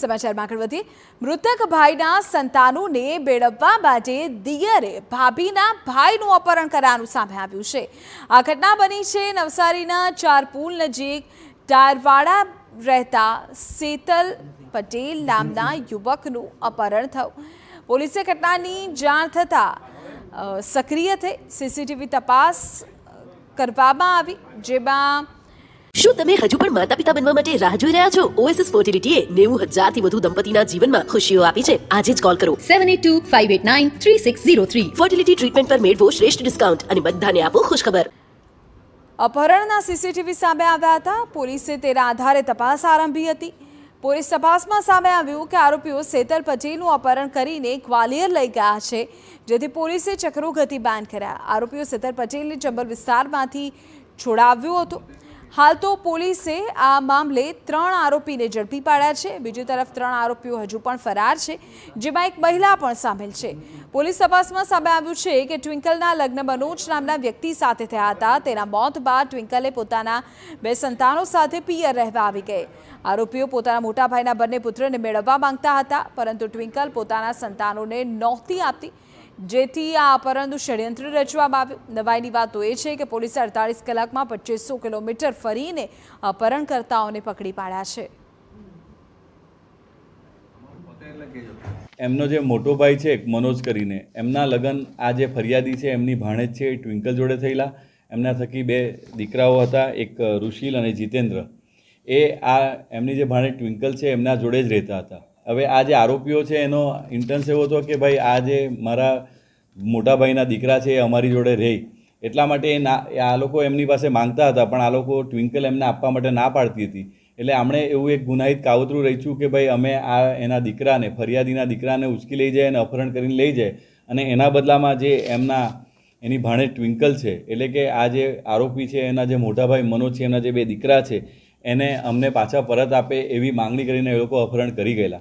સમાચારમાં આગળ વધીએ મૃતક ભાઈના સંતાનોને બેળવવા માટે દિયરે ભાભીના ભાઈનું અપહરણ કરવાનું સામે આવ્યું છે આ ઘટના બની છે નવસારીના ચારપુલ નજીક ટારવાડા રહેતા સેતલ પટેલ નામના યુવકનું અપહરણ થયું પોલીસે ઘટનાની જાણ થતાં સક્રિય થઈ સીસીટીવી તપાસ કરવામાં આવી જેમાં શું તમે હજુ પણ માતા પિતા બનવા માટે રાહ જોઈ રહ્યા છો ઓએસએસ ફર્ટિલિટીએ નેવું હજાર થી વધુ દંપતીના જીવનમાં ખુશીઓ આપી છે આજે જ કોલ કરો seven eight two five eight nine three six zero three fertility treatment પર મેળવો શ્રેષ્ઠ ડિસ્કાઉન્ટ અને બધાને આપો ખુશખબર અપહરણના સીસીટીવી સામે આવ્યા હતા પોલીસે તેના આધારે તપાસ આરંભી હતી પોલીસ તપાસમાં સામે આવ્યું કે આરોપીઓ સેતર પટેલનું અપહરણ કરીને ગ્વાલિયર લઈ ગયા છે જેથી પોલીસે ચક્રો ગતિ બાન કર્યા આરોપીઓ સેતર પટેલને ચંબલ વિસ્તારમાંથી છોડાવ્યો હતો હાલ તો પોલીસે આ મામલે ત્રણ આરોપીને ઝડપી પાડ્યા છે બીજી તરફ ત્રણ આરોપીઓ હજુ પણ ફરાર છે જેમાં એક મહિલા પણ સામેલ છે પોલીસ તપાસમાં સામે આવ્યું છે કે ટ્વિંકલના લગ્ન મનોજ નામના વ્યક્તિ સાથે થયા હતા તેના મોત બાદ ટ્વિંકલે પોતાના બે સંતાનો સાથે પિયર રહેવા આવી ગઈ આરોપીઓ પોતાના મોટાભાઈના બંને પુત્રને મેળવવા માંગતા હતા પરંતુ ટ્વિંકલ પોતાના સંતાનોને નહોતી આપતી જેથી આ અપહરણનું ષડયંત્ર રચવામાં આવ્યું નવાઈની વાત તો એ છે કે પોલીસે અડતાળીસ કલાકમાં પચીસો કિલોમીટર ફરીને અપહરણકર્તાઓને પકડી પાડ્યા છે એમનો જે મોટો ભાઈ છે મનોજ કરીને એમના લગ્ન આ જે ફરિયાદી છે એમની ભાણેજ છે એ ટ્વિંકલ જોડે થયેલા એમના થકી બે દીકરાઓ હતા એક ઋષિલ અને જીતેન્દ્ર એ આ એમની જે ભાણે ટ્વિંકલ છે એમના જોડે જ રહેતા હતા હવે આ જે આરોપીઓ છે એનો ઇન્ટન્સ એવો હતો કે ભાઈ આ જે મારા મોટાભાઈના દીકરા છે એ અમારી જોડે રહે એટલા માટે એ ના આ લોકો એમની પાસે માંગતા હતા પણ આ લોકો ટ્વિંકલ એમને આપવા માટે ના પાડતી હતી એટલે આમણે એવું એક ગુનાહિત કાવતરું રચ્યું કે ભાઈ અમે આ એના દીકરાને ફરિયાદીના દીકરાને ઉચકી લઈ જાય અને અપહરણ કરીને લઈ જાય અને એના બદલામાં જે એમના એની ભાણે ટ્વિંકલ છે એટલે કે આ જે આરોપી છે એના જે મોટાભાઈ મનોજ છે એના જે બે દીકરા છે એને અમને પાછા પરત આપે એવી માંગણી કરીને એ લોકો અપહરણ કરી ગયેલા